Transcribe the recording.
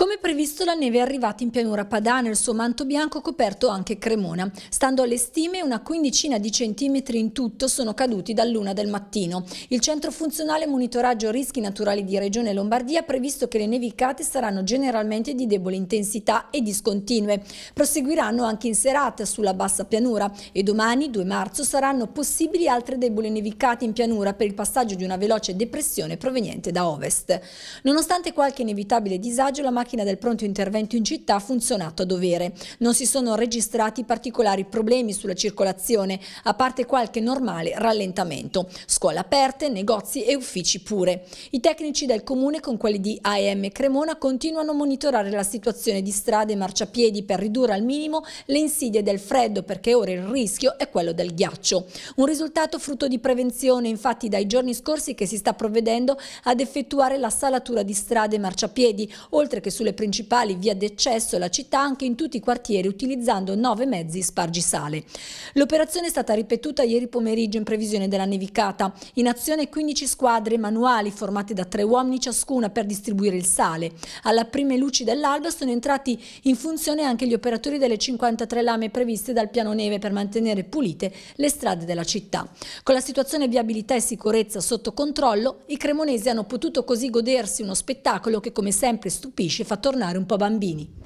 Come previsto la neve è arrivata in pianura padana e il suo manto bianco coperto anche Cremona. Stando alle stime una quindicina di centimetri in tutto sono caduti dall'una del mattino. Il centro funzionale monitoraggio rischi naturali di Regione Lombardia ha previsto che le nevicate saranno generalmente di debole intensità e discontinue. Proseguiranno anche in serata sulla bassa pianura e domani 2 marzo saranno possibili altre debole nevicate in pianura per il passaggio di una veloce depressione proveniente da ovest. Nonostante qualche inevitabile disagio la macchina macchina del pronto intervento in città ha funzionato a dovere. Non si sono registrati particolari problemi sulla circolazione, a parte qualche normale rallentamento. Scuole aperte, negozi e uffici pure. I tecnici del comune con quelli di AEM Cremona continuano a monitorare la situazione di strade e marciapiedi per ridurre al minimo le insidie del freddo perché ora il rischio è quello del ghiaccio. Un risultato frutto di prevenzione infatti dai giorni scorsi che si sta provvedendo ad effettuare la salatura di strade e marciapiedi, oltre che su sulle principali vie d'accesso alla città anche in tutti i quartieri utilizzando nove mezzi spargisale. L'operazione è stata ripetuta ieri pomeriggio in previsione della nevicata. In azione 15 squadre manuali formate da tre uomini ciascuna per distribuire il sale. Alla prime luci dell'alba sono entrati in funzione anche gli operatori delle 53 lame previste dal piano neve per mantenere pulite le strade della città. Con la situazione viabilità e sicurezza sotto controllo, i cremonesi hanno potuto così godersi uno spettacolo che come sempre stupisce fa tornare un po' bambini.